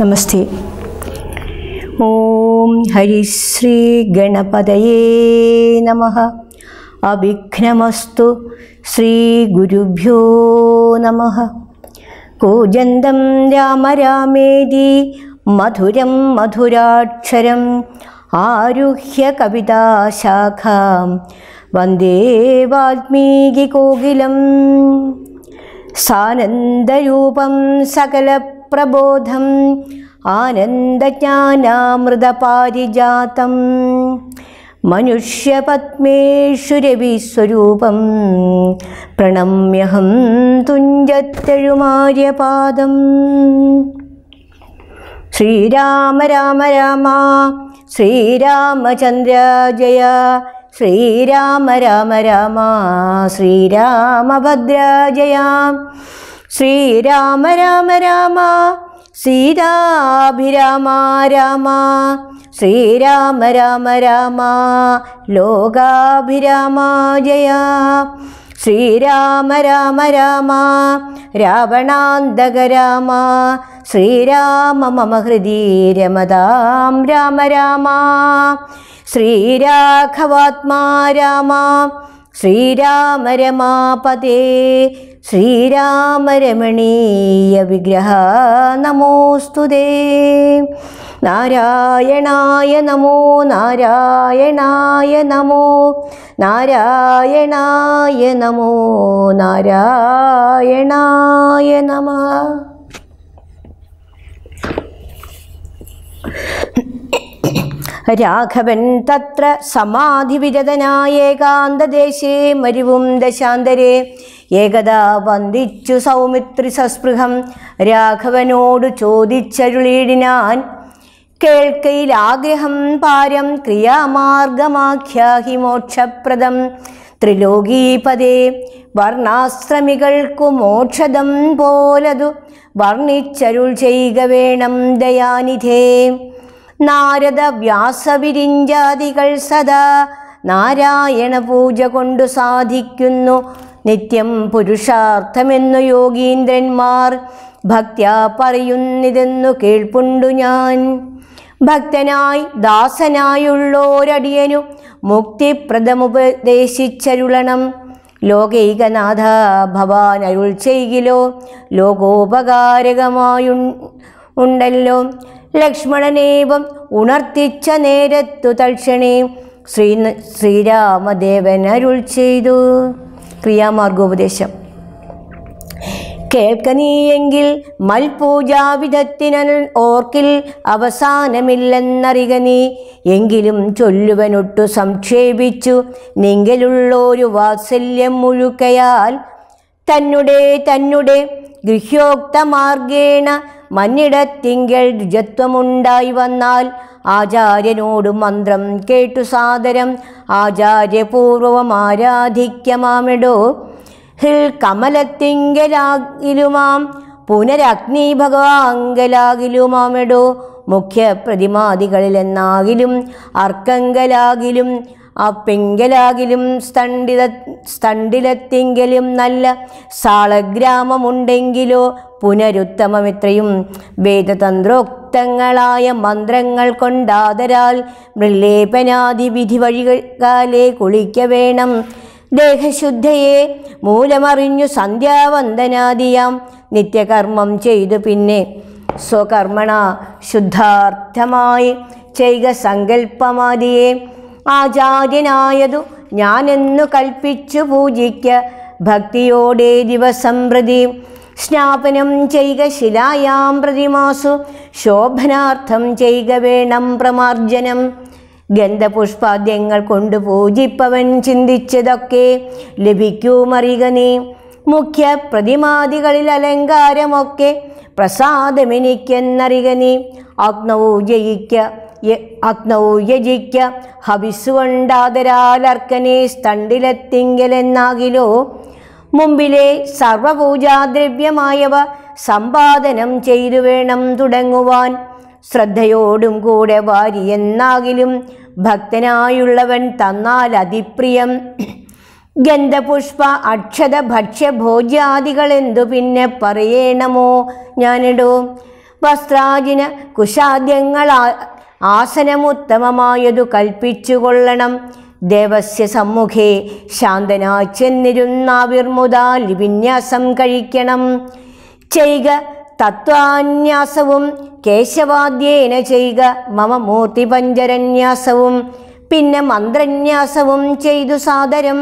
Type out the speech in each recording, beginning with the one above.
नमस्ते ॐ हरिश्रीगणपतये नमः श्री श्रीगुरुभ्यो नमः कोजन्दं राम रामेदि मधुरं मधुराक्षरम् ആരുഹ്യ കവിതാശാഖാം വന്ദേ വാൽമീകികോകിലം സാനന്ദരൂപം പ്രബോധം ആനന്ദജ്ഞാനാമൃതപാരിജാതം മനുഷ്യപത്മേഷു രവിസ്വരൂപം പ്രണമ്യഹം തുഞ്ചത്തെഴുമാര്യപാദം ശ്രീരാമ രാമ രാമ ശ്രീരാമചന്ദ്ര ജയ ശ്രീരാമ രാമ രാമ ശ്രീരാമഭദ്ര ജയ ശ്രീരാമ രാമ രാമ സീതാഭിരാമ രാമ ശ്രീരാമ രാമ രാമ ലോകാഭിരാമ ജയ ശ്രീരാമ രാമ രാമ രാവണാന്തക രാമ ശ്രീരാമ മമ ഹൃദി രമതാം രാമ രാമ ശ്രീരാഘവാത്മാ രാമ ശ്രീരാമ രമാപതേ ശ്രീരാമരമണീയ വിഗ്രഹ നമോസ്തുതേ നാരായണായ നമോ നാരായണായ നമോ നാരായണായ നമോ നാരായണായ നമ രാഘവൻ തത്ര സമാധി ഏകാന്തദേശേ മരുവും ദശാന്തരേ ഏകദാ വന്ദിച്ചു സൗമിത്രി സസ്പൃഹം രാഘവനോട് ചോദിച്ചരുളിയിടിനാൻ കേൾക്കയിൽ ആഗ്രഹം പാരം ക്രിയാമാർഗമാഖ്യാഹി മോക്ഷപ്രദം ത്രിലോകീപദേ വർണ്ണാശ്രമികൾക്കു മോക്ഷദം പോലതു വർണ്ണിച്ചരുൾ ചെയ്യുക വേണം ദയാനിധേ നാരദ വ്യാസവിരിഞ്ചാദികൾ സദാ നാരായണ പൂജ കൊണ്ടു സാധിക്കുന്നു നിത്യം പുരുഷാർത്ഥമെന്നു യോഗീന്ദ്രന്മാർ ഭക്ത്യാ പറയുന്നിതെന്നു കേൾപ്പുണ്ടു ഞാൻ ഭക്തനായി ദാസനായുള്ളോരടിയനു മുക്തിപ്രദമുപദേശിച്ചരുളണം ലോകൈകനാഥ ഭവാൻ അരുൾ ചെയ്യിലോ ലോകോപകാരകമായു ഉണ്ടല്ലോ ലക്ഷ്മണനേവം ഉണർത്തിച്ച നേരത്തു തൽക്ഷണേ ശ്രീ ശ്രീരാമദേവൻ അരുൾ ചെയ്തു ക്രിയാമാർഗോപദേശം കേൾക്കനീയെങ്കിൽ മൽപൂജാവിധത്തിന ഓർക്കിൽ അവസാനമില്ലെന്നറിക നീ എങ്കിലും ചൊല്ലുവനൊട്ടു സംക്ഷേപിച്ചു നിങ്കിലുള്ളൊരു വാത്സല്യം മുഴുക്കയാൽ തന്നുടേ തന്നുടേ ഗൃഹ്യോക്തമാർഗേണ മന്നിടത്തിങ്കൽ രുജത്വമുണ്ടായി വന്നാൽ ആചാര്യനോട് മന്ത്രം കേട്ടു സാദരം ആചാര്യപൂർവം ആരാധിക്കമാമിടോ ഹിൽ കമലത്തിങ്കലാകിലുമാം പുനരഗ്നി ഭഗവാങ്കലാകിലുമാമിടോ മുഖ്യ പ്രതിമാദികളിലെന്നാകിലും അർക്കങ്കലാകിലും അപ്പെങ്കലാകിലും സ്ഥണ്ഡിത സ്ഥണ്ഡിലത്തെങ്കിലും നല്ല സാളഗ്രാമമുണ്ടെങ്കിലോ പുനരുത്തമമിത്രയും വേദതന്ത്രോക്തങ്ങളായ മന്ത്രങ്ങൾ കൊണ്ടാതരാൽ വിധി വഴികാലെ കുളിക്ക വേണം ദേഹശുദ്ധയെ മൂലമറിഞ്ഞു സന്ധ്യാവന്ദനാദിയാം നിത്യകർമ്മം ചെയ്തു പിന്നെ സ്വകർമ്മണ ശുദ്ധാർത്ഥമായി ചെയ്ക സങ്കല്പമാദിയെ ആചാര്യനായതു ഞാനെന്നു കൽപ്പിച്ചു പൂജിക്ക ഭക്തിയോടെ ദിവസം പ്രതി സ്നാപനം ചെയ്ക ശിലായാം പ്രതിമാസു ശോഭനാർത്ഥം ചെയ്ക വേണം പ്രമാർജനം ഗന്ധപുഷ്പാദ്യങ്ങൾ കൊണ്ട് പൂജിപ്പവൻ ചിന്തിച്ചതൊക്കെ മറിക നീ മുഖ്യ പ്രതിമാദികളിൽ അലങ്കാരമൊക്കെ പ്രസാദമെനിക്കെന്നറിക നീ ആജ്ഞവൂ ജയിക്ക അഗ്നൗ യജിക്ക ഹവിസുകൊണ്ടാതരാലർക്കനെ സ്തണ്ടിലെത്തിങ്കലെന്നാകിലോ മുമ്പിലെ സർവപൂജാദ്രവ്യമായവ സമ്പാദനം ചെയ്തു വേണം തുടങ്ങുവാൻ ശ്രദ്ധയോടും കൂടെ വാരി എന്നാകിലും ഭക്തനായുള്ളവൻ തന്നാൽ അതിപ്രിയം ഗന്ധപുഷ്പ അക്ഷത ഭക്ഷ്യ എന്തു പിന്നെ പറയേണമോ ഞാനിടൂ വസ്ത്രാജിന കുശാദ്യങ്ങളാ ആസനമുത്തമമായതു കൽപ്പിച്ചുകൊള്ളണം ദേവസ്യ സമ്മുഖേ ശാന്തനാ ചെന്നിരുന്നാവിർമുതാലി വിന്യാസം കഴിക്കണം ചെയ്ക തത്വാന്യാസവും കേശവാദ്യേന ചെയ്ക മമ മൂർത്തി പഞ്ചരന്യാസവും പിന്നെ മന്ത്രന്യാസവും ചെയ്തു സാദരം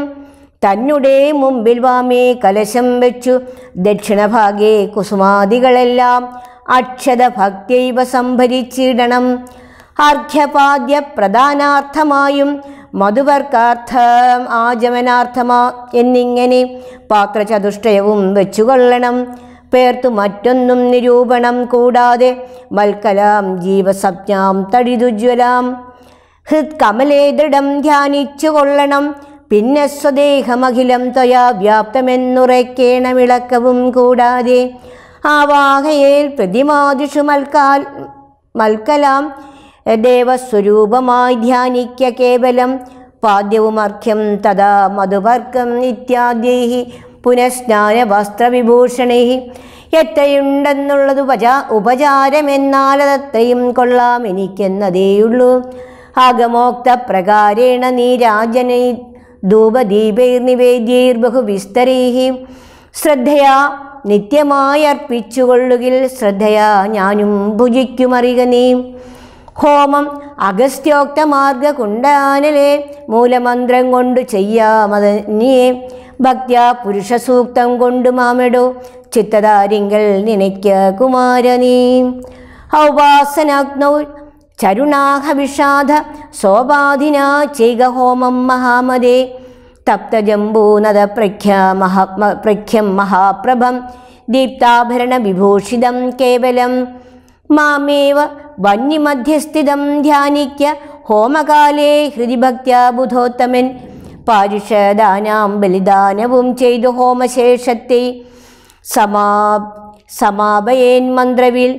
തന്നുടെ മുമ്പിൽ വാമേ കലശം വെച്ചു ദക്ഷിണഭാഗേ കുസുമാദികളെല്ലാം അക്ഷതഭക്തിയവ സംഭരിച്ചിടണം അർഘ്യപാദ്യ പ്രധാനാർത്ഥമായും മധുവർക്കാർത്ഥം ആചമനാർത്ഥമാ എന്നിങ്ങനെ പാത്രചതുഷ്ടയവും വെച്ചുകൊള്ളണം പേർത്തു മറ്റൊന്നും നിരൂപണം കൂടാതെ മൽക്കലാം ജീവസപ്ഞാം തടിതുജ്വലാം ഹൃത് കമലേ ദൃഢം ധ്യാനിച്ചു കൊള്ളണം പിന്നെ സ്വദേഹമഖിലം ത്വയാ വ്യാപ്തമെന്നുറയ്ക്കേണമിളക്കവും കൂടാതെ ആവാഹയേൽ പ്രതിമാതിഷു മൽക്കാൽ മൽക്കലാം ദേവസ്വരൂപമായി ധ്യാനിക്ക കേവലം പാദ്യവുമർഘ്യം തഥാ മധുവർഗം ഇത്യാദി പുനഃസ്നാന വസ്ത്രവിഭൂഷണി എത്രയുണ്ടെന്നുള്ളത് ഉപചാ ഉപചാരമെന്നാൽ അതത്രയും കൊള്ളാം എനിക്കെന്നതേയുള്ളൂ ആഗമോക്ത പ്രകാരേണ നീരാജനൈ നിവേദ്യൈർ ബഹുവിസ്തരൈഹി ശ്രദ്ധയാ നിത്യമായി അർപ്പിച്ചുകൊള്ളുകിൽ ശ്രദ്ധയാ ഞാനും നീ ഹോമം അഗസ്ത്യോക്തമാർഗകുണ്ടാനലെ മൂലമന്ത്രം കൊണ്ടു ചെയ്യാമതന്യേ പുരുഷ സൂക്തം കൊണ്ടു മാമിടു ചിത്തതാരിങ്കൽ നിനയ്ക്ക് കുമാരനീ ഔപാസനഗ്നൗ ചരുണാഹവിഷാദ സോപാധിന ചെയ്ക ഹോമം മഹാമതേ തപ്തജംബൂനദ പ്രഖ്യ മഹാ പ്രഖ്യം മഹാപ്രഭം ദീപ്താഭരണ വിഭൂഷിതം കേവലം മാമേവ വന്യമധ്യസ്ഥിതം ധ്യാനിക്ക ഹോമകാലേ ഹൃദി ഭക്ത്യാ ബുധോത്തമൻ പാരുഷദാനാം ബലിദാനവും ചെയ്തു ഹോമശേഷത്തെ സമാ സമാപയേൻ മന്ത്രവിൽ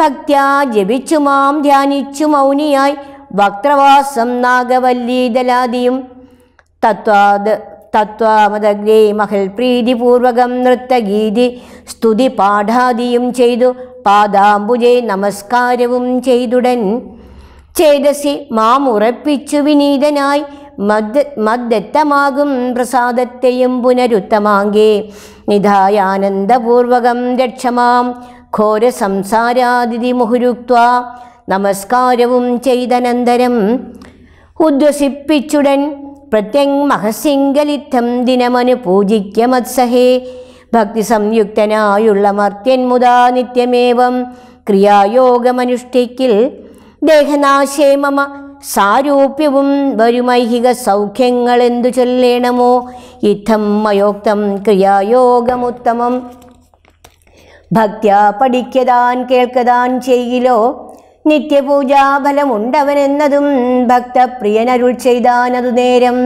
ഭക്ത്യാ ജപിച്ചു മാം ധ്യാനിച്ചു മൗനിയായി വക്രവാസം നാഗവല്ലീതലാദിയും തത്വാദ് തത്വാമതഗ്രേ മഹൽ പ്രീതിപൂർവകം നൃത്തഗീതി സ്തുതി പാഠാദിയും ചെയ്തു പാദാംബുജെ നമസ്കാരവും ചെയ്തുടൻ ചേതസി മാമുറപ്പിച്ചു വിനീതനായി മദ് മദ്ദത്തമാകും പ്രസാദത്തെയും പുനരുത്തമാങ്കേ നിധായാനന്ദപൂർവകം രക്ഷമാം ഘോര സംസാരാതിഥി മുഹുരുക്വ നമസ്കാരവും ചെയ്തനന്തരം ഉദ്വസിപ്പിച്ചുടൻ പ്രത്യങ് മഹസിംഗലിത്തം ദിനമനു പൂജിക്കമത്സഹേ ഭക്തി സംയുക്തനായുള്ള മർത്യൻ മുതാ നിത്യമേവം ക്രിയായോഗമനുഷ്ഠിക്കിൽ ദേഹനാശേമമ സാരൂപ്യവും വരുമൈഹിക സൗഖ്യങ്ങൾ എന്തു ചൊല്ലേണമോ ഇത്തം മയോക്തം ക്രിയായോഗമുത്തമം ഭക്യ പഠിക്കതാൻ കേൾക്കതാൻ ചെയ്യിലോ നിത്യപൂജാഫലമുണ്ടവനെന്നതും ഭക്തപ്രിയനരുൾ ചെയ്താനതു നേരം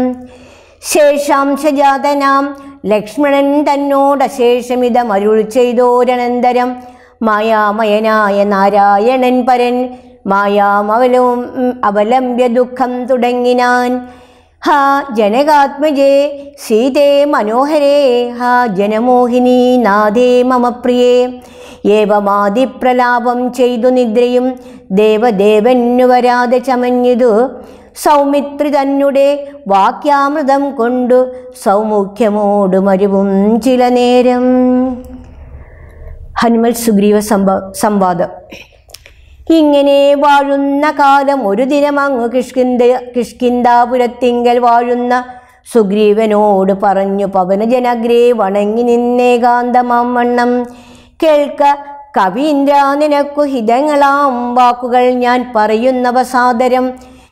ശേഷാംശജാതനാം ലക്ഷ്മണൻ തന്നോടശേഷമിതമരുൾ ചെയ്തോരനന്തരം മായാമയനായ നാരായണൻ പരൻ മായാമവലവും അവലംബ്യ ദുഃഖം തുടങ്ങിനാൻ ഹാ ജനകാത്മജേ സീതേ മനോഹരേ ഹാ ജനമോഹിനി നാഥേ മമ പ്രിയേ ഏവമാതിപ്രലാപം ചെയ്തു നിദ്രയും ദേവദേവന് വരാതെ ചമഞ്ഞതു സൗമിത്രി തന്നെ വാക്യാമൃതം കൊണ്ടു മരുവും ചില നേരം ഹനുമൽ സുഗ്രീവ സംഭ സംവാദം ഇങ്ങനെ വാഴുന്ന കാലം ഒരു ദിനം അങ്ങ് കിഷ്കിന്ദ കിഷ്കിന്ദാപുരത്തിങ്കൽ വാഴുന്ന സുഗ്രീവനോട് പറഞ്ഞു പവനജനഗ്രേ വണങ്ങി നിന്നേകാന്തമാവണ്ണം കേൾക്ക കവീന്ദ്ര നിനക്കു ഹിതങ്ങളാം വാക്കുകൾ ഞാൻ പറയുന്നവ സാദരം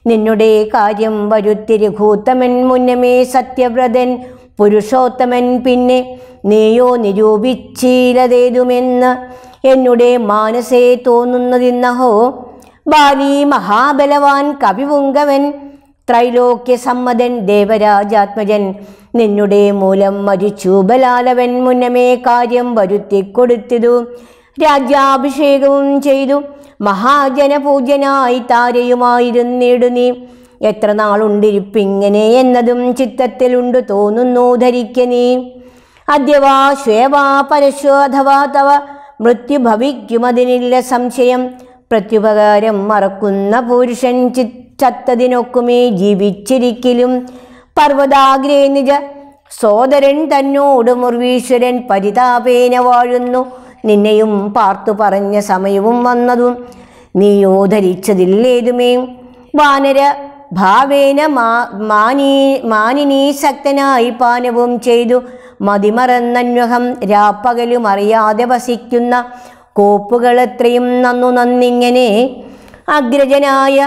നിന്നുടെ കാര്യം വരുത്തിരിഘൂത്തമൻ മുന്നമേ സത്യവ്രതൻ പുരുഷോത്തമൻ പിന്നെ നീയോ നിരൂപിച്ചീലതേതുമെന്ന് എന്നുടെ മാനസേ തോന്നുന്നതിന്നഹോ ബാലി മഹാബലവാൻ കവിപുങ്കവൻ ത്രൈലോക്യസമ്മതൻ ദേവരാജാത്മജൻ നിന്നുടെ മൂലം മരിച്ചു ബലാലവൻ മുന്നമേ കാര്യം വരുത്തിക്കൊടുത്തതു രാജ്യാഭിഷേകവും ചെയ്തു മഹാജനപൂജ്യനായി താരയുമായിരുന്നിടു നീ എത്ര നാളുണ്ടിരിപ്പിങ്ങനെ എന്നതും ചിത്തത്തിലുണ്ട് തോന്നുന്നു ധരിക്ക നീ അദ്യവാ ശ്വേവാ പരശോ അഥവാ തവ ഭവിക്കുമതിനില്ല സംശയം പ്രത്യുപകാരം മറക്കുന്ന പുരുഷൻ ചത്തതിനൊക്കുമേ ജീവിച്ചിരിക്കലും പർവ്വതാഗ്രേ നിജ സോദരൻ തന്നോട് മുർവീശ്വരൻ പരിതാപേന വാഴുന്നു നിന്നെയും പാർത്തു പറഞ്ഞ സമയവും വന്നതും നീയോ ധരിച്ചതില്ലേതുമേ വാനര ഭാവേന മാനീ മാനിനീ ശക്തനായി പാനവും ചെയ്തു മതിമറന്നന്വഹം രാപ്പകലും അറിയാതെ വസിക്കുന്ന കോപ്പുകളത്രയും നന്നു നന്നിങ്ങനെ അഗ്രജനായ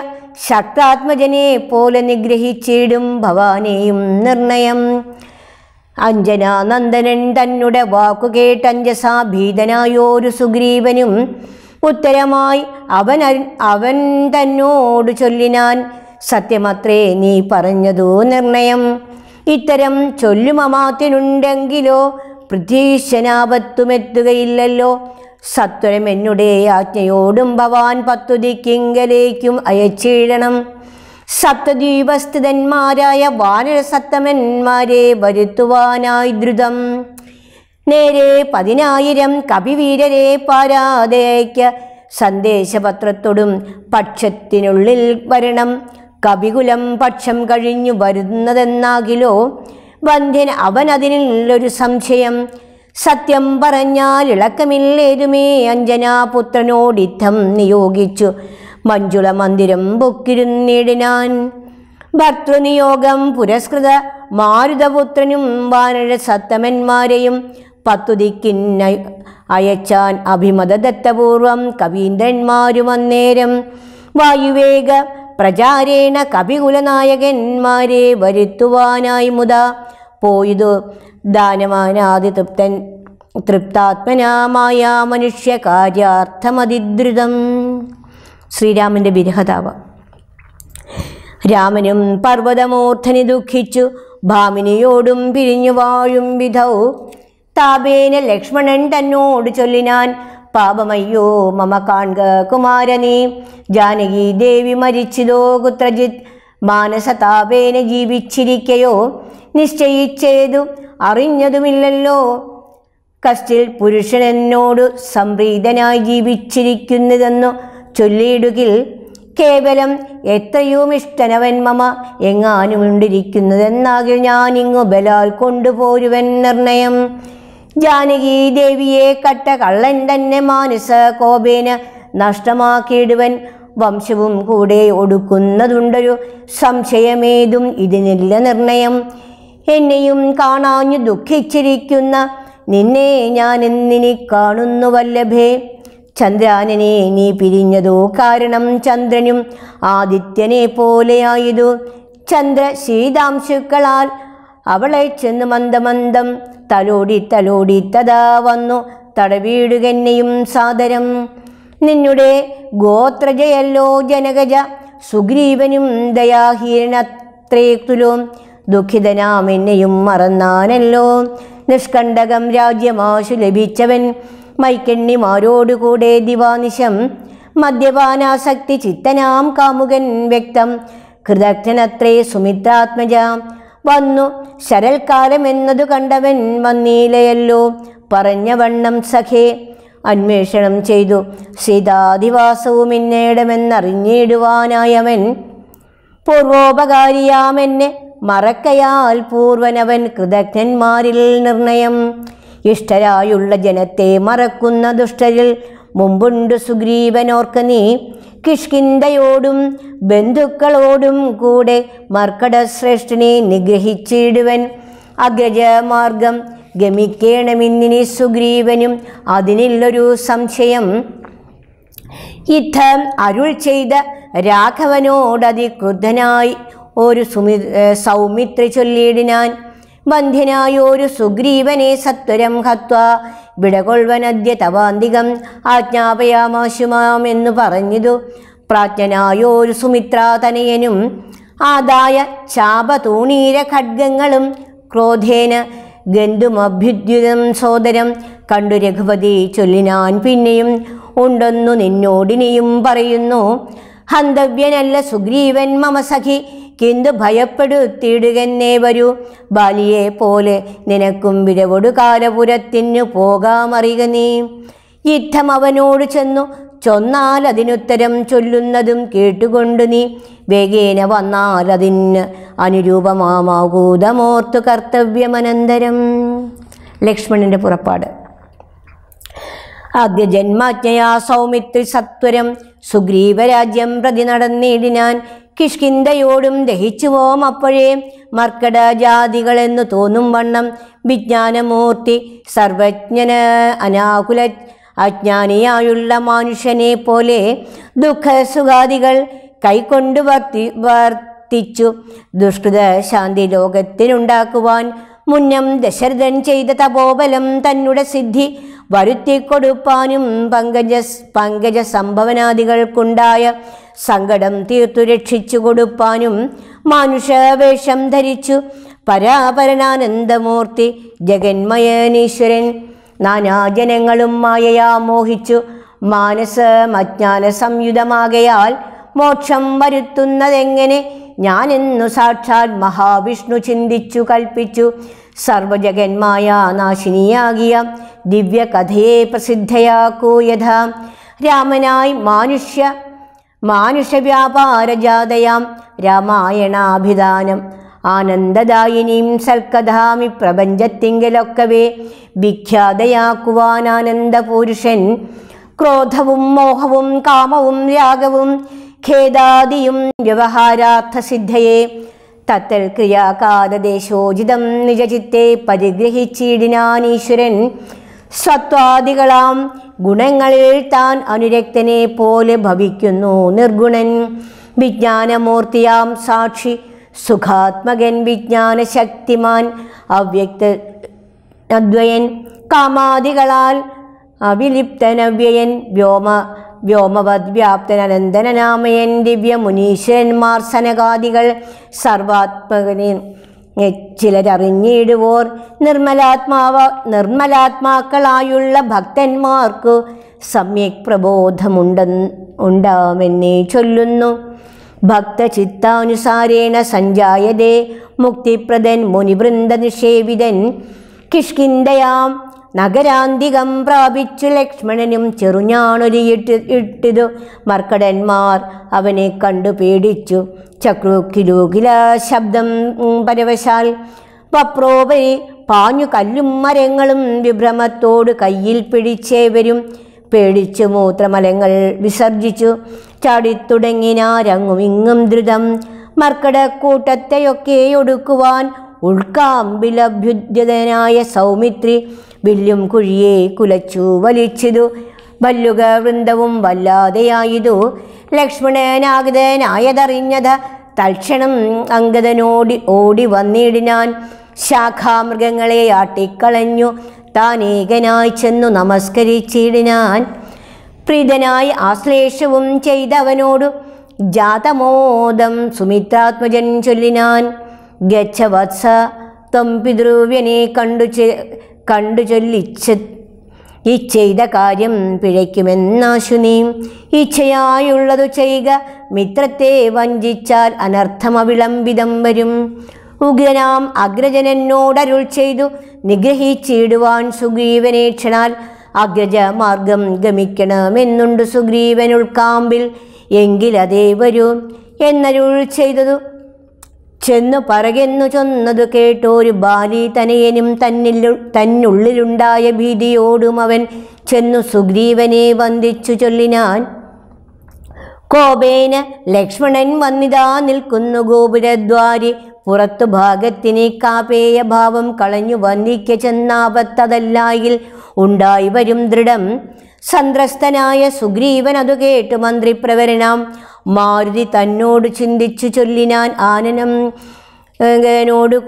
ശക്താത്മജനെ പോലെ നിഗ്രഹിച്ചിടും ഭവാനെയും നിർണയം അഞ്ജനാനന്ദനൻ തന്നെ അഞ്ജസാ ഭീതനായോരു സുഗ്രീവനും ഉത്തരമായി അവൻ അവൻ തന്നോട് ചൊല്ലിനാൻ സത്യമത്രേ നീ പറഞ്ഞതു നിർണയം ഇത്തരം ചൊല്ലുമമാത്തിനുണ്ടെങ്കിലോ പ്രതീക്ഷനാപത്തുമെത്തുകയില്ലല്ലോ സത്വരം എന്നുടേ ആജ്ഞയോടും ഭവാൻ പത്തുതിക്കിങ്കലേക്കും അയച്ചിടണം സപ്തദ്വീപസ്ഥിതന്മാരായ വാനരസത്തമന്മാരെ വരുത്തുവാനായി ദ്രുതം നേരെ പതിനായിരം കവിവീരരെ പാരാതേക്ക് സന്ദേശപത്രത്തോടും പക്ഷത്തിനുള്ളിൽ വരണം കവികുലം പക്ഷം കഴിഞ്ഞു വരുന്നതെന്നാകിലോ വന്ധ്യൻ അവൻ അതിനുള്ളൊരു സംശയം സത്യം പറഞ്ഞാൽ ഇളക്കമില്ലേതുമേ അഞ്ജനാപുത്രനോടിത്തം നിയോഗിച്ചു മഞ്ജുള മന്ദിരം പൊക്കിരുന്നിടിനാൻ ഭർത്തൃനിയോഗം പുരസ്കൃത മാരുതപുത്രനും വാനര സത്തമന്മാരെയും പത്തുതിക്കി അയച്ചാൻ അഭിമതദത്തപൂർവം കവീന്ദ്രന്മാരും അന്നേരം വായുവേഗ പ്രചാരേണ കവികുലനായകന്മാരെ വരുത്തുവാനായി മുത പോയതു ദാനമാനാതി തൃപ്തൻ തൃപ്താത്മനാമായ മനുഷ്യകാര്യാർത്ഥമതിദ്രുതം ശ്രീരാമൻ്റെ ബിരഹതാവ് രാമനും പർവ്വതമൂർധനി ദുഃഖിച്ചു ഭാമിനിയോടും പിരിഞ്ഞു വാഴും വിധൗ താപേന ലക്ഷ്മണൻ തന്നോട് ചൊല്ലിനാൻ പാപമയ്യോ മമ കാൺക കുമാരനീ ജാനകി ദേവി മരിച്ചതോ കുത്രജിത് മാനസതാപേന ജീവിച്ചിരിക്കയോ നിശ്ചയിച്ചേതു അറിഞ്ഞതുമില്ലല്ലോ കസ്റ്റിൽ പുരുഷനെന്നോട് സംപ്രീതനായി ജീവിച്ചിരിക്കുന്നതെന്നു ചൊല്ലിയിടുകിൽ കേവലം എത്രയും ഇഷ്ടനവൻ മമ എങ്ങാനുമുണ്ടിരിക്കുന്നതെന്നാകിൽ ഞാനിങ്ങു ബലാൽ കൊണ്ടുപോരുവൻ നിർണയം ജാനകി ദേവിയെ കട്ട കള്ളൻ തന്നെ മാനസ കോപേന നഷ്ടമാക്കിയിടുവൻ വംശവും കൂടെ ഒടുക്കുന്നതുണ്ടൊരു സംശയമേതും ഇതിനില്ല നിർണയം എന്നെയും കാണാഞ്ഞു ദുഃഖിച്ചിരിക്കുന്ന നിന്നെ ഞാൻ എന്നിനി കാണുന്നു വല്ലഭേ ചന്ദ്രാനനെ നീ പിരിഞ്ഞതു കാരണം ചന്ദ്രനും ആദിത്യനെ പോലെയായതു ചന്ദ്ര ശീതാംശുക്കളാൽ അവളെ ചെന്ന് മന്ദമന്ദം തലോടി തലോടി തഥാ വന്നു തടവീടുകന്നെയും സാദരം നിന്നുടെ ഗോത്രജയല്ലോ ജനകജ സുഗ്രീവനും ദയാഹീനത്രേക്തുലോ ദുഃഖിതനാമെന്നെയും മറന്നാനല്ലോ നിഷ്കണ്ടകം രാജ്യമാശു ലഭിച്ചവൻ മൈക്കെണ്ണിമാരോടുകൂടെ ദിവാനിശം മദ്യപാനാസക്തി ചിത്തനാം കാമുകൻ വ്യക്തം കൃതജ്ഞനത്രേ സുമിത്രാത്മജ വന്നു ശരൽക്കാലമെന്നതു കണ്ടവൻ വന്നീലയല്ലോ പറഞ്ഞവണ്ണം സഖേ അന്വേഷണം ചെയ്തു സീതാദിവാസവും ഇന്നേടമെന്നറിഞ്ഞിടുവാനായവൻ പൂർവോപകാരിയാമെന്നെ മറക്കയാൽ പൂർവനവൻ കൃതജ്ഞന്മാരിൽ നിർണയം ഇഷ്ടരായുള്ള ജനത്തെ മറക്കുന്ന ദുഷ്ടരിൽ മുമ്പുണ്ട് സുഗ്രീവനോർക്ക നീ കിഷ്കിന്തയോടും ബന്ധുക്കളോടും കൂടെ മർക്കടശ്രേഷ്ഠനെ നിഗ്രഹിച്ചിടുവൻ അഗ്രജമാർഗം ഗമിക്കേണമെന്നിനി സുഗ്രീവനും അതിനില്ലൊരു സംശയം യുദ്ധം അരുൾ ചെയ്ത ക്രുദ്ധനായി ഒരു സുമി സൗമിത്രി ചൊല്ലിയിടിനാൻ ബന്ധ്യനായോരു സുഗ്രീവനെ സത്വരം ഹത്വ വിടകൊള്ളവനദ്യ തവാന്തികം ആജ്ഞാപയാമാശുമാമെന്നു പറഞ്ഞതു പ്രാജ്ഞനായോരു സുമിത്രാതനയനും ആദായ ചാപതൂണീര ഖഡ്ഗങ്ങളും ക്രോധേന ഗന്ധുമഭ്യുദ്യുതം സോദരം കണ്ടു രഘുപതി ചൊല്ലിനാൻ പിന്നെയും ഉണ്ടെന്നു നിന്നോടിനെയും പറയുന്നു ഹന്തവ്യനല്ല സുഗ്രീവൻ മമസഖി സഖി കിന്തു ഭയപ്പെടുത്തിയിടുകന്നെ വരൂ ബാലിയെ പോലെ നിനക്കും വിടവൊടു കാലപുരത്തിനു പോകാമറിയുക നീ യുദ്ധം അവനോട് ചെന്നു ചൊന്നാൽ അതിനുത്തരം ചൊല്ലുന്നതും കേട്ടുകൊണ്ട് നീ വേഗേന വന്നാൽ അതിന് അനുരൂപമാമാകൂതമോർത്തു കർത്തവ്യമനന്തരം ലക്ഷ്മണൻ്റെ പുറപ്പാട് ജന്മാജ്ഞയാ സൗമിത്രി സത്വരം സുഗ്രീവരാജ്യം പ്രതി നടന്നിടിനാൻ കിഷ്കിന്തയോടും ദഹിച്ചുപോം അപ്പോഴേ മർക്കട ജാതികളെന്നു തോന്നും വണ്ണം വിജ്ഞാനമൂർത്തി സർവജ്ഞന് അനാകുല അജ്ഞാനിയായുള്ള മനുഷ്യനെ പോലെ ദുഃഖസുഖാദികൾ കൈക്കൊണ്ടു വർത്തി വർത്തിച്ചു ദുഷ്കൃത ശാന്തി ലോകത്തിനുണ്ടാക്കുവാൻ മുന്നം ദശരഥൻ ചെയ്ത തപോബലം തന്നെ സിദ്ധി വരുത്തിക്കൊടുപ്പാനും പങ്കജ പങ്കജ സംഭവനാദികൾക്കുണ്ടായ സങ്കടം തീർത്തു രക്ഷിച്ചു കൊടുപ്പാനും മനുഷ്യവേഷം ധരിച്ചു പരാപരനാനന്ദമൂർത്തി ജഗന്മയനീശ്വരൻ നാനാജനങ്ങളും മായയാ മോഹിച്ചു മാനസമജ്ഞാന സംയുതമാകയാൽ മോക്ഷം വരുത്തുന്നതെങ്ങനെ ഞാനെന്നു സാക്ഷാൽ മഹാവിഷ്ണു ചിന്തിച്ചു കൽപ്പിച്ചു സർവജഗന്മായ നാശിനിയാകിയ ദിവ്യകഥയെ പ്രസിദ്ധയാക്കൂ യഥാ രാമനായി മാനുഷ്യ മാനുഷവ്യാപാരജാതയാം രാമായണാഭിധാനം ആനന്ദദായിനിയും സൽക്കഥാമി പ്രപഞ്ചത്തിങ്കിലൊക്കവേ വിഖ്യാതയാക്കുവാൻ ക്രോധവും മോഹവും കാമവും രാഗവും ഖേദാദിയും വ്യവഹാരാർത്ഥ സിദ്ധയെ തത്തൽ ക്രിയാകാലദേശോചിതം നിജചിത്തെ പരിഗ്രഹിച്ചിടിനാനീശ്വരൻ സത്വാദികളാം ഗുണങ്ങളിൽ താൻ അനുരക്തനെ പോലെ ഭവിക്കുന്നു നിർഗുണൻ വിജ്ഞാനമൂർത്തിയാം സാക്ഷി സുഖാത്മകൻ വിജ്ഞാനശക്തിമാൻ അവ്യക്ത അദ്വയൻ കാമാദികളാൽ അവിലിപ്തനവ്യയൻ വ്യോമ വ്യോമവത് ദിവ്യ മുനീശ്വരന്മാർ സനകാദികൾ സർവാത്മകനെ ചിലരറിഞ്ഞിടുവോർ നിർമ്മലാത്മാവ നിർമ്മലാത്മാക്കളായുള്ള ഭക്തന്മാർക്ക് സമ്യക് പ്രബോധമുണ്ട ഉണ്ടാമെന്നേ ചൊല്ലുന്നു ഭക്തചിത്താനുസാരേണ സഞ്ജായതേ മുക്തിപ്രദൻ മുനിവൃന്ദ നിഷേവിതൻ കിഷ്കിന്തയാം നഗരാന്തികം പ്രാപിച്ചു ലക്ഷ്മണനും ചെറുഞാണൊരു ഇട്ട് ഇട്ടിതു മർക്കടന്മാർ അവനെ കണ്ടു പേടിച്ചു ചക്രോക്കിലോകില ശബ്ദം പരവശാൽ വപ്രോപരി പാഞ്ഞു കല്ലും മരങ്ങളും വിഭ്രമത്തോട് കയ്യിൽ പിടിച്ചേവരും പേടിച്ചു മൂത്രമലങ്ങൾ വിസർജിച്ചു ചാടിത്തുടങ്ങിനാരങ്ങും ഇങ്ങും ധൃതം മർക്കടക്കൂട്ടത്തെയൊക്കെ ഒടുക്കുവാൻ ഉൾക്കാമ്പിലഭ്യുദ്യതനായ സൗമിത്രി വില്ലും കുഴിയെ കുലച്ചു വലിച്ചതു വല്ലുക വൃന്ദവും വല്ലാതെയായതു ലക്ഷ്മണനാഗതനായതറിഞ്ഞത് തൽക്ഷണം അംഗതനോടി ഓടി വന്നിടിനാൻ ശാഖാമൃഗങ്ങളെ ആട്ടിക്കളഞ്ഞു താൻ ഏകനായി ചെന്നു നമസ്കരിച്ചിടിനാൻ പ്രീതനായി ആശ്ലേഷവും ചെയ്തവനോടു ജാതമോദം സുമിത്രാത്മജൻ ചൊല്ലിനാൻ ഗച്ഛവത്സ ത്വം പിതൃവ്യനെ കണ്ടു കണ്ടു ചൊല്ലിച്ച ഈ ചെയ്ത കാര്യം പിഴയ്ക്കുമെന്നാശു ഇച്ഛയായുള്ളതു ചെയ്യുക മിത്രത്തെ വഞ്ചിച്ചാൽ അനർത്ഥമവിളംബിതം വരും ഉഗ്രനാം അഗ്രജനോടരുൾ ചെയ്തു നിഗ്രഹിച്ചിടുവാൻ സുഗ്രീവനേക്ഷണാൽ ക്ഷണാൽ അഗ്രജ മാർഗം ഗമിക്കണമെന്നുണ്ട് സുഗ്രീവനുൾക്കാമ്പിൽ എങ്കിലതേ വരൂ എന്നരുൾ ചെയ്തതു ചെന്നു പറകെന്നു ചൊന്നതു കേട്ടോരു ബാലി തനയനും തന്നിൽ തന്നുള്ളിലുണ്ടായ ഭീതിയോടും അവൻ ചെന്നു സുഗ്രീവനെ വന്ദിച്ചു ചൊല്ലിനാൻ കോപേന ലക്ഷ്മണൻ വന്നിതാ നിൽക്കുന്നു ഗോപുരദ്വാരി പുറത്തു ഭാഗത്തിനെ കാപേയ ഭാവം കളഞ്ഞു വന്ദിക്ക ചെന്നാപത്തതല്ലായിൽ ഉണ്ടായി വരും ദൃഢം സന്ത്രസ്തനായ സുഗ്രീവൻ അതു കേട്ട് മന്ത്രിപ്രവരണം മാരുതി തന്നോട് ചിന്തിച്ചു ചൊല്ലിനാൻ ആനനം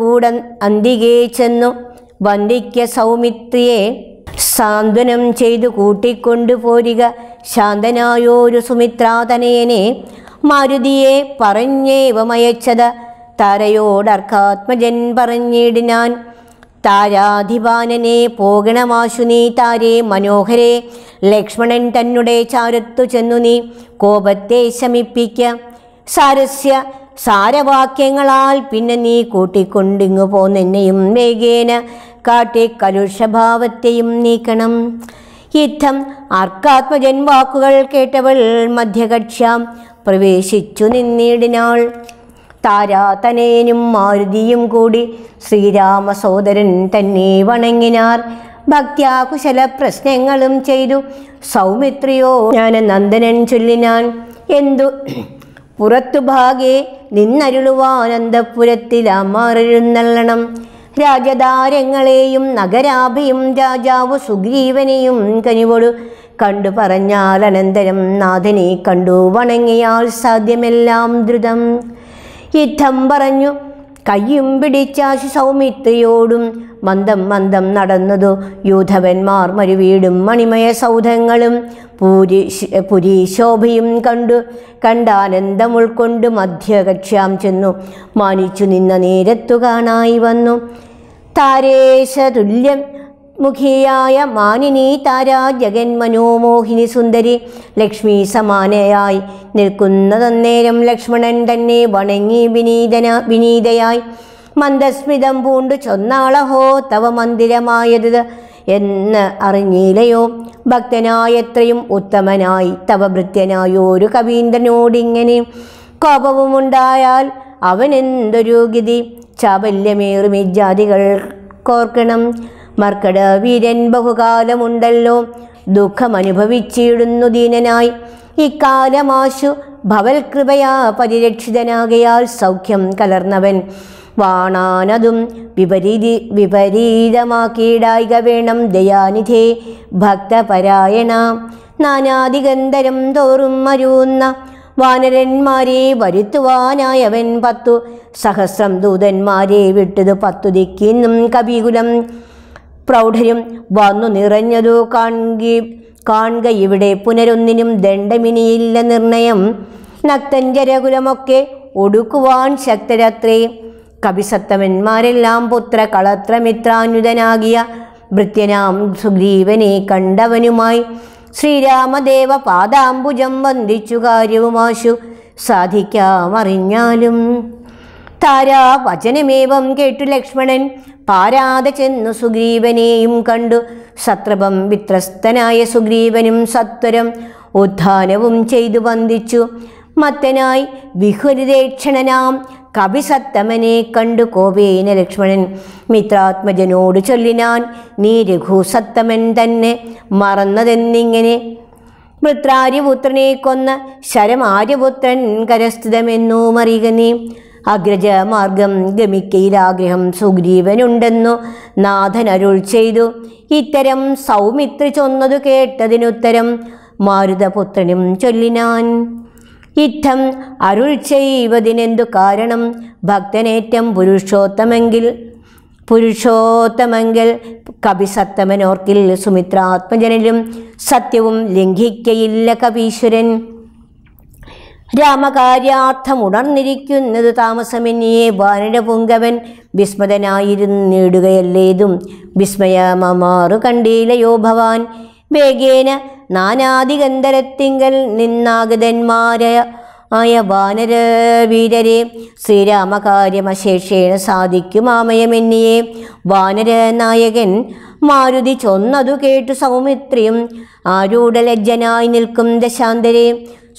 കൂടെ അന്തികേ ചെന്നു വന്ദിക്ക സൗമിത്രിയെ സാന്ത്വനം ചെയ്തു കൂട്ടിക്കൊണ്ടു പോരിക ശാന്തനായോരു സുമിത്രാതനയനെ മാരുതിയെ പറഞ്ഞേവമയച്ചത് തരയോടർക്കാത്മജൻ പറഞ്ഞിടിനാൻ താരാധിപാനനെ പോകണമാശു നീ താരേ മനോഹരെ ലക്ഷ്മണൻ തന്നെ ചാരത്തു ചെന്നു നീ കോപത്തെ ശമിപ്പിക്ക സാരസ്യ സാരവാക്യങ്ങളാൽ പിന്നെ നീ കൂട്ടിക്കൊണ്ടിങ്ങു പോന്നെന്നെയും വേഗേന കാട്ടി കലുഷഭാവത്തെയും നീക്കണം യുദ്ധം അർക്കാത്മജൻ വാക്കുകൾ കേട്ടവൾ മധ്യകക്ഷ്യാം പ്രവേശിച്ചു നിന്നിടിനാൾ താരാതനേനും മാരുതിയും കൂടി ശ്രീരാമസോദരൻ തന്നെ വണങ്ങിനാർ ഭക്ത്യാകുശല പ്രശ്നങ്ങളും ചെയ്തു സൗമിത്രിയോ ഞാൻ നന്ദനൻ ചൊല്ലിനാൻ എന്തു പുറത്തു നിന്നരുളുവാനന്തപുരത്തിൽ നിന്നരുളുവാനന്തപുരത്തിലമാറെഴുന്നള്ളണം രാജധാരങ്ങളെയും നഗരാഭിയും രാജാവ് സുഗ്രീവനെയും കനിവോടു കണ്ടു പറഞ്ഞാൽ അനന്തരം നാഥനെ കണ്ടു വണങ്ങിയാൽ സാധ്യമെല്ലാം ദ്രുതം യുദ്ധം പറഞ്ഞു കയ്യും പിടിച്ചാശു സൗമിത്രിയോടും മന്ദം മന്ദം നടന്നതു യൂഥവന്മാർ മരുവീടും മണിമയ സൗധങ്ങളും പുരി പുരീശോഭയും കണ്ടു കണ്ടാനന്ദം ഉൾക്കൊണ്ട് മധ്യകക്ഷ്യാം ചെന്നു മാനിച്ചു നിന്ന നേരത്തു കാണായി വന്നു താരേശതുല്യം മുഖിയായ മാനിനി താര മനോമോഹിനി സുന്ദരി ലക്ഷ്മി സമാനയായി നിൽക്കുന്നതന്നേരം ലക്ഷ്മണൻ തന്നെ വണങ്ങി വിനീതന വിനീതയായി മന്ദസ്മിതം പൂണ്ടു ചൊന്നാളഹോ തവ മന്ദിരമായത് എന്ന് അറിഞ്ഞില്ലയോ ഭക്തനായത്രയും ഉത്തമനായി തവ ഒരു കവീന്ദ്രനോടിങ്ങനെ കോപവുമുണ്ടായാൽ അവനെന്തൊരു ഗതി ചാബല്യമേറും ഇജാതികൾ കോർക്കണം മർക്കട വീരൻ ബഹുകാലമുണ്ടല്ലോ ദുഃഖമനുഭവിച്ചിടുന്നു ദീനനായി ഇക്കാലമാശു ഭവൽകൃപയാ പരിരക്ഷിതനാകയാൽ സൗഖ്യം കലർന്നവൻ വാണാനതും വിപരീതി വിപരീതമാക്കിയിടായിക വേണം ദയാനിധേ ഭക്തപരായണ നാനാദിഗന്ധരം തോറും മരുന്ന വാനരന്മാരെ വരുത്തുവാനായവൻ പത്തു സഹസ്രം ദൂതന്മാരെ വിട്ടത് പത്തു ദിക്കിന്നും കവികുലം പ്രൗഢരും വന്നു നിറഞ്ഞതു കാണുക കാണുക ഇവിടെ പുനരൊന്നിനും ദണ്ഡമിനിയില്ല നിർണയം രകുലമൊക്കെ ഒടുക്കുവാൻ ശക്തരത്രേ കവിസത്തമന്മാരെല്ലാം പുത്ര കളത്രമിത്രാനുതനാകിയ ഭൃത്യനാം സുഗ്രീവനെ കണ്ടവനുമായി ശ്രീരാമദേവ പാദാംബുജം വന്ദിച്ചു കാര്യവുമാശു സാധിക്കാമറിഞ്ഞാലും താരാ വചനമേവം കേട്ടു ലക്ഷ്മണൻ പാരാതെ ചെന്നു സുഗ്രീവനെയും കണ്ടു സത്രപം വിത്രസ്തനായ സുഗ്രീവനും സത്വരം ഉദ്ധാനവും ചെയ്തു വന്ദിച്ചു മത്തനായി വിഹുരിതേക്ഷണനാം കവിസത്തമനെ കണ്ടു കോവേന ലക്ഷ്മണൻ മിത്രാത്മജനോട് ചൊല്ലിനാൻ നീ രഘുസത്തമൻ തന്നെ മറന്നതെന്നിങ്ങനെ വൃത്രാര്യപുത്രനെ കൊന്ന ശരമാര്യപുത്രൻ കരസ്ഥിതമെന്നോ മറിക നീ അഗ്രജമാർഗം ആഗ്രഹം സുഗ്രീവനുണ്ടെന്നു അരുൾ ചെയ്തു ഇത്തരം സൗമിത്രി ചൊന്നതു കേട്ടതിനുത്തരം മാരുതപുത്രനും ചൊല്ലിനാൻ ഇത്തം അരുൾ ചെയ്യുവതിനെന്തു കാരണം ഭക്തനേറ്റം പുരുഷോത്തമെങ്കിൽ പുരുഷോത്തമെങ്കിൽ കപിസത്തമനോർക്കിൽ സുമിത്രാത്മജനിലും സത്യവും ലംഘിക്കയില്ല കപീശ്വരൻ രാമകാര്യാർത്ഥം രാമകാര്യാർത്ഥമുണർന്നിരിക്കുന്നത് താമസമെന്നിയെ വാനരപുങ്കവൻ വിസ്മതനായിരുന്നിടുകയല്ലേതും വിസ്മയമമാറു കണ്ടീലയോ ഭവാൻ വേഗേന നാനാദിഗന്ധരത്തിങ്കൽ നിന്നാഗതന്മാരായ ആയ വാനരവീരരെ ശ്രീരാമകാര്യമശേഷേണ സാധിക്കുമാമയമെന്നിയെ വാനരനായകൻ മാരുതി ചൊന്നതു കേട്ടു സൗമിത്രിയും ആരൂഢലജ്ജനായി നിൽക്കും ദശാന്തരെ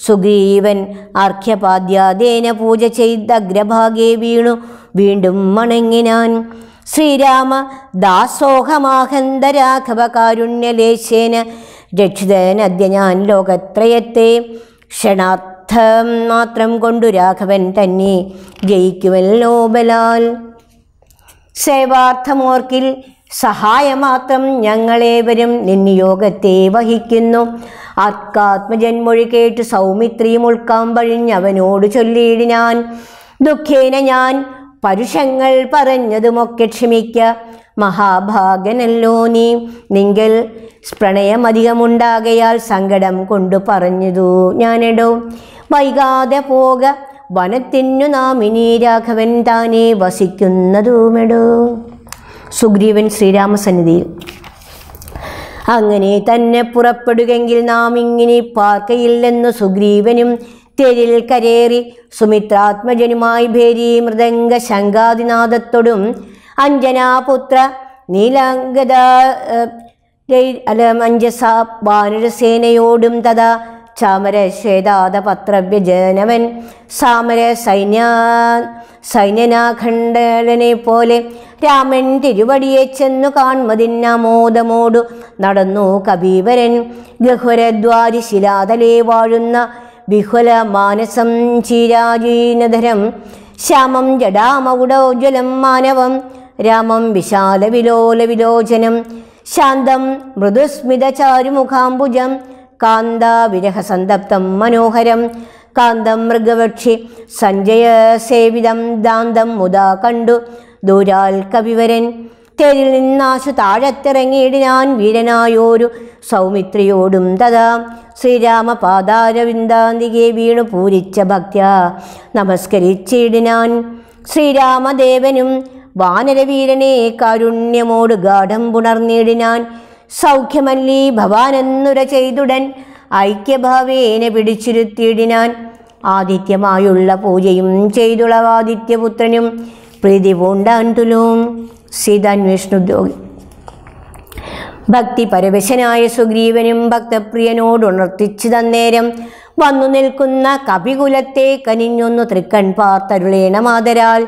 സുഗ്രീവൻ അർഘ്യപാദ്യാദേന പൂജ ചെയ്ത് അഗ്രഭാഗേ വീണു വീണ്ടും മണങ്ങിനാൻ ശ്രീരാമ രാഘവ കാരുണ്യലേശേന രക്ഷിതനദ്യ ഞാൻ ലോകത്രയത്തെ ക്ഷണാർത്ഥം മാത്രം കൊണ്ടു രാഘവൻ തന്നെ ജയിക്കുവൽ ലോബലാൽ സേവാർത്ഥമോർക്കിൽ സഹായമാത്രം ഞങ്ങളേവരും നിന്നു യോഗത്തെ വഹിക്കുന്നു ആത്മാത്മജന്മൊഴി കേട്ട് സൗമിത്രിയും അവനോട് ചൊല്ലിയിട് ഞാൻ ദുഃഖേന ഞാൻ പരുഷങ്ങൾ പറഞ്ഞതുമൊക്കെ ക്ഷമിക്ക മഹാഭാഗനല്ലോ നീ നിങ്കൽ പ്രണയമധികമുണ്ടാകയാൽ സങ്കടം കൊണ്ടു പറഞ്ഞതു ഞാനെടോ വൈകാതെ പോക വനത്തിനു നാം ഇനി രാഘവൻ താനേ വസിക്കുന്നതുമെടോ സുഗ്രീവൻ ശ്രീരാമസന്നിധിയിൽ അങ്ങനെ തന്നെ പുറപ്പെടുകെങ്കിൽ നാം ഇങ്ങനെ പാർക്കയില്ലെന്ന് സുഗ്രീവനും തെരിൽ കരേറി സുമിത്രാത്മജനുമായി ഭേരി മൃദംഗ ശങ്കാദിനാഥത്തോടും അഞ്ജനാപുത്ര നീലാംഗത അല അഞ്ജസ വാനരസേനയോടും തഥാ ചാമരശ്വേതാതപത്രഭ്യജനവൻ സാമര സൈന്യ സൈന്യനാഖണ്ഡനെ പോലെ രാമൻ തിരുവടിയെ ചെന്നു കാൺമതിന്നമോദമോടു നടന്നു കബീവരൻ ഗഹുരദ്വാരി ശിലാതലെ വാഴുന്ന വിഹുല മാനസം ചിരാജീനധരം ശ്യാമം ജഡാമൗടോജ്വലം മാനവം രാമം വിശാല വിലോല വിലോചനം ശാന്തം മൃദുസ്മിത ചാരുമുഖാംബുജം കാന്താവിരഹസന്തപ്തം മനോഹരം കാന്തം മൃഗപക്ഷി സഞ്ജയ സേവിതം ദാന്തം മുതാ കണ്ടു ദൂരാൽ കവിവരൻ തേരിൽ നിന്നാശു താഴത്തിറങ്ങിയിടിനാൻ വീരനായോരു സൗമിത്രിയോടും തഥാ ശ്രീരാമപാദാരവിന്ദാന്തികെ വീണു പൂരിച്ച ഭക്യ നമസ്കരിച്ചിടിനാൻ ശ്രീരാമദേവനും വാനരവീരനെ കാരുണ്യമോട് ഗാഠം പുണർന്നിടിനാൻ ഭവാൻ ഭവാനെന്നുര ചെയ്തുടൻ ഐക്യഭാവേനെ പിടിച്ചിരുത്തിയിടിനാൻ ആദിത്യമായുള്ള പൂജയും ചെയ്തുളവാദിത്യപുത്രനും പ്രീതി പൂണ്ടാൻ തുലും സീതാൻ വിഷ്ണുദ്യോഗി ഭക്തി പരവശനായ സുഗ്രീവനും ഭക്തപ്രിയനോടുണർത്തിച്ചു തന്നേരം വന്നു നിൽക്കുന്ന കപികുലത്തെ കനിഞ്ഞൊന്നു തൃക്കൺ പാർത്തരുളേണമാതരാൽ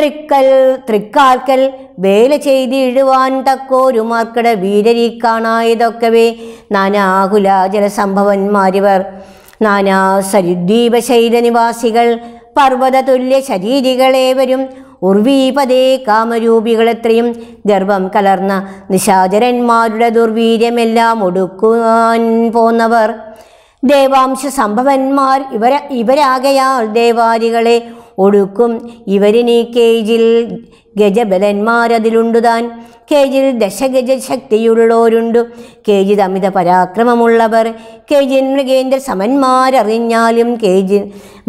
തൃക്കൽ തൃക്കാൽക്കൽ വേല ചെയ്തിടുവാൻ തക്കോരു മാർക്കട വീരരി കാണായതൊക്കവേ നാനാകുലാചല സംഭവന്മാരിവർ നാനാ സരുദ്വീപശൈല നിവാസികൾ പർവ്വതതുല്യ ശരീരികളേവരും ഉർവീപതേ കാമരൂപികളെത്രയും ഗർഭം കലർന്ന നിശാചരന്മാരുടെ ദുർവീര്യമെല്ലാം ഒടുക്കുവാൻ പോന്നവർ ദേവാംശ സംഭവന്മാർ ഇവര ഇവരാകയാൽ ദേവാദികളെ ഒടുക്കും ഇവരിനി കേജിൽ ഗജബലന്മാരതിലുണ്ടുതാൻ കേജിൽ ദശഗജ ശക്തിയുള്ളവരുണ്ടു കേജിൽ അമിത പരാക്രമമുള്ളവർ കേജിൻ മൃഗേന്ദ്ര സമന്മാരറിഞ്ഞാലും കേജിൽ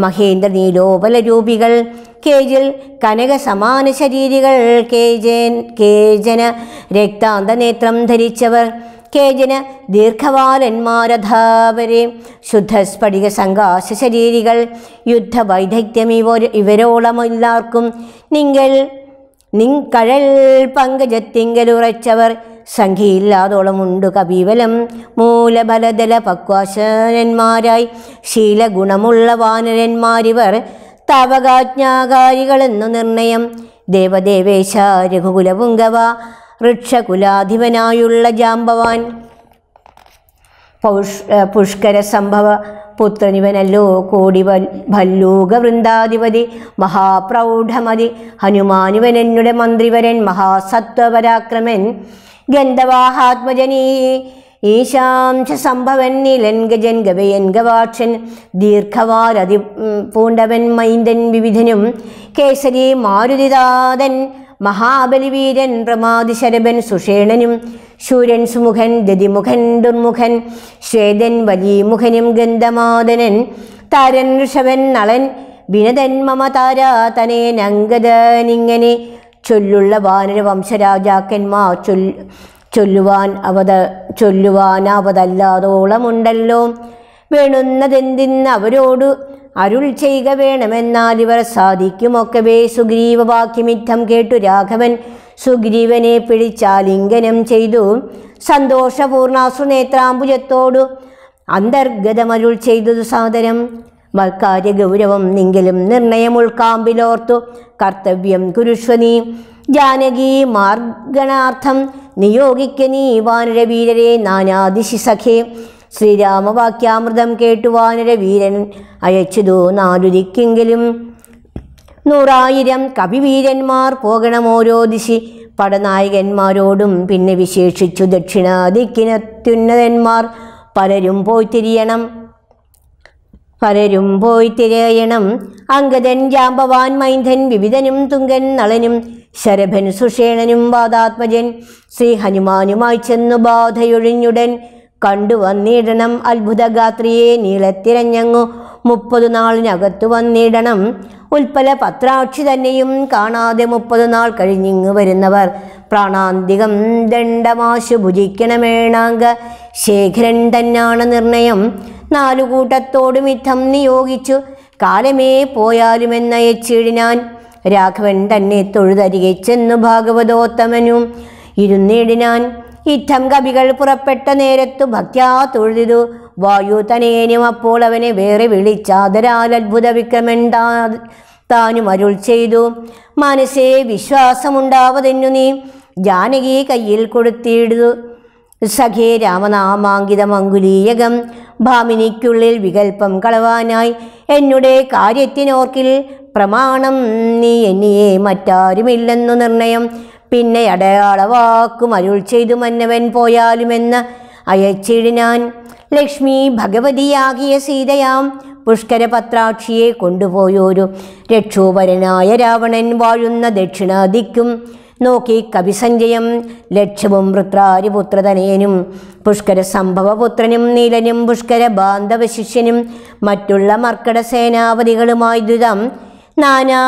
മഹേന്ദ്ര നീലോപല രൂപികൾ കേജിൽ കനക സമാന ശരീരികൾ കേജൻ കേജന രക്താന്തനേത്രം ധരിച്ചവർ കേജിന് ദീർഘവാലന്മാരഥാവരെ ശുദ്ധസ്ഫടിക സംഘാശ ശരീരികൾ യുദ്ധവൈദഗ്ധ്യം ഇവ ഇവരോളമെല്ലാവർക്കും നിങ്ങൾ നിങ്കഴൽ പങ്കജത്തിങ്കലുറച്ചവർ സംഖ്യയില്ലാതോളം ഉണ്ട് കപിവലം മൂലബലദല പക്വാശനന്മാരായി ശീലഗുണമുള്ള വാനരന്മാരിവർ തവകാജ്ഞാകാരികളെന്നു നിർണയം ദേവദേവേശ രഘുകുലപുങ്കവ വൃക്ഷകുലാധിപനായുള്ള ജാമ്പവാൻ പൗഷ് പുഷ്കര സംഭവ പുത്രനിവനല്ലോ കോടി ഭല്ലൂക വൃന്ദാധിപതി മഹാപ്രൗഢമതി ഹനുമാനിവനെന്നുടെ മന്ത്രിവരൻ മഹാസത്വപരാക്രമൻ ഗന്ധവാഹാത്മജനീ ഈശാംശ സംഭവൻ നീലൻഗജൻ ഗവയൻ ഗവാക്ഷൻ ദീർഘവാരതി പൂണ്ടവൻ മൈന്ദൻ വിവിധനും കേസരി മാരുതിദാതൻ മഹാബലിവീരൻ പ്രമാതിശരഭൻ സുഷേണനും ശൂരൻ സുമുഖൻ ദതിമുഖൻ ദുർമുഖൻ ശ്വേതൻ വലിയമുഖനും ഗന്ധമാതനൻ താരൻ ഋഷവൻ നളൻ വിനതൻ മമ ചൊല്ലുള്ള വാനര വംശരാജാക്കന്മാർ ചൊൽ ചൊല്ലുവാൻ അവത ചൊല്ലുവാനാവതല്ലാതോളമുണ്ടല്ലോ വേണുന്നതെന്തിന്ന് അവരോട് അരുൾ ചെയ്യുക വേണമെന്നാൽ ഇവർ സാധിക്കുമൊക്കവേ സുഗ്രീവവാക്യമിത്തം കേട്ടു രാഘവൻ സുഗ്രീവനെ ലിംഗനം ചെയ്തു സന്തോഷപൂർണാസുനേത്രാംബുജത്തോടു അന്തർഗതമരുൾ ചെയ്തത് സാദരം മൽക്കാര്യ ഗൗരവം നിങ്കിലും നിർണയം ഉൾക്കാമ്പിലോർത്തു കർത്തവ്യം കുരുഷ്വനി ജാനകി മാർഗണാർത്ഥം നിയോഗിക്കനീ നീ വാനരവീരരെ നാനാദിശി സഖേ ശ്രീരാമവാക്യാമൃതം കേട്ടു വീരൻ അയച്ചതു നാലു ദിക്കെങ്കിലും നൂറായിരം കവിവീരന്മാർ പോകണം ഓരോ ദിശി പടനായകന്മാരോടും പിന്നെ വിശേഷിച്ചു ദക്ഷിണാദിക്കിനത്യുന്നതന്മാർ പലരും പോയി തിരിയണം പലരും പോയി തിരയണം അങ്കദൻ ജാമ്പവാൻ മൈന്ധൻ വിവിധനും തുങ്കൻ നളനും ശരഭൻ സുഷേണനും വാദാത്മജൻ ശ്രീ ഹനുമാനുമായി ചെന്നു ബാധയൊഴിഞ്ഞുടൻ കണ്ടു വന്നിടണം അത്ഭുതഗാത്രിയെ നീളത്തിരഞ്ഞങ്ങു മുപ്പത് നാളിനകത്തു വന്നിടണം ഉൽപ്പല പത്രാക്ഷി തന്നെയും കാണാതെ മുപ്പത് നാൾ കഴിഞ്ഞിങ്ങു വരുന്നവർ പ്രാണാന്തികം ദണ്ഡമാശു ഭുജിക്കണമേണാങ്ക ശേഖരൻ തന്നാണ് നിർണയം നാലു കൂട്ടത്തോടും ഇത്തം നിയോഗിച്ചു കാലമേ പോയാലുമെന്നയച്ചിടിനാൻ രാഘവൻ തന്നെ തൊഴുതരികെ ചെന്നു ഭാഗവതോത്തമനും ഇരുന്നിടിനാൻ ഇത്തം കവികൾ പുറപ്പെട്ട നേരത്തു ഭക്യാ തൊഴുതു വായു തനേനും അപ്പോൾ അവനെ വേറെ വിളിച്ചാതരാൽ അത്ഭുത വിക്രമണ്ടാ താനും അരുൾ ചെയ്തു മനസ്സേ വിശ്വാസമുണ്ടാവതെന്നു നീ ജാനകി കയ്യിൽ കൊടുത്തിയിടുതു സഖേ രാമനാമാങ്കിതമങ്കുലീയകം ഭാമിനിക്കുള്ളിൽ വികൽപ്പം കളവാനായി എന്നുടെ കാര്യത്തിനോർക്കിൽ പ്രമാണം നീ എന്നിയേ മറ്റാരുമില്ലെന്നു നിർണയം പിന്നെ അടയാളവാക്കും അരുൾ ചെയ്തു മന്നവൻ പോയാലുമെന്ന് അയച്ചിടിനാൻ ലക്ഷ്മി ഭഗവതിയാകിയ സീതയാം പുഷ്കരപത്രാക്ഷിയെ കൊണ്ടുപോയൊരു രക്ഷോപരനായ രാവണൻ വാഴുന്ന ദക്ഷിണാദിക്കും നോക്കി കവിസഞ്ജയം ലക്ഷ്യവും വൃത്രാരിപുത്രതനയനും പുഷ്കര സംഭവപുത്രനും നീലനും പുഷ്കര ബാന്ധവശിഷ്യനും മറ്റുള്ള മർക്കട സേനാപതികളുമായി ദ്വിതം നാനാ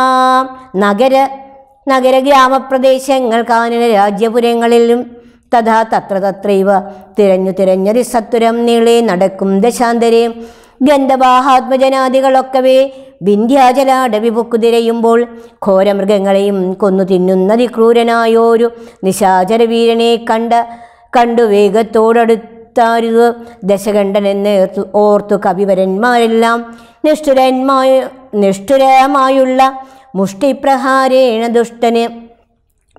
നഗര നഗര ഗ്രാമപ്രദേശങ്ങൾ കാനന രാജ്യപുരങ്ങളിലും തഥാ തത്ര തത്രൈവ തിരഞ്ഞു തിരഞ്ഞൊരു സത്വരം നീളെ നടക്കും ദശാന്തരേ ഗന്ധവാഹാത്മജനാദികളൊക്കവേ വിന്ധ്യാചലാടവി പൊക്കുതിരയുമ്പോൾ ഘോരമൃഗങ്ങളെയും കൊന്നു തിന്നുന്നതിക്രൂരനായോരു നിശാചരവീരനെ കണ്ട കണ്ടു വേഗത്തോടടുത്താരുത് ദശകണ്ഠനെന്ന് ഓർത്തു കവിവരന്മാരെല്ലാം നിഷ്ഠുരന്മാ നിഷ്ഠുരമായുള്ള മുഷ്ടിപ്രഹാരേണ ദുഷ്ടന്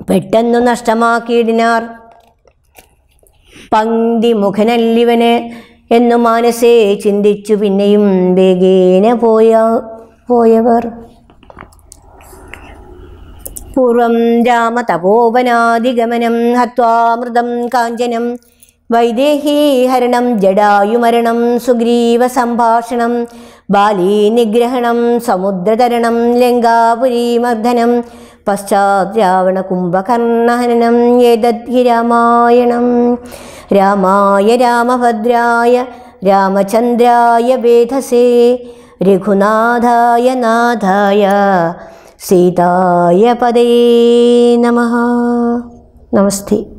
പെട്ടെന്നു നഷ്ടമാക്കിയിടിനാർ പങ്കി മുഖനല്ലിവന് എന്നു മാനസേ ചിന്തിച്ചു പിന്നെയും വേഗേന പോയ പോയവർ പൂർവം രാമതപോവനാദിഗമനം ഹത്വാമൃതം കാഞ്ചനം वैदेहीहरणं जडायुमरणं सुग्रीवसम्भाषणं बालीनिग्रहणं समुद्रतरणं लिङ्गापुरीमर्दनं पश्चात् रावणकुम्भकर्णहननं ये रामायणं रामाय रामभद्राय रामचन्द्राय वेधसे रघुनाथाय नाथाय सीताय पदे नमः नमस्ते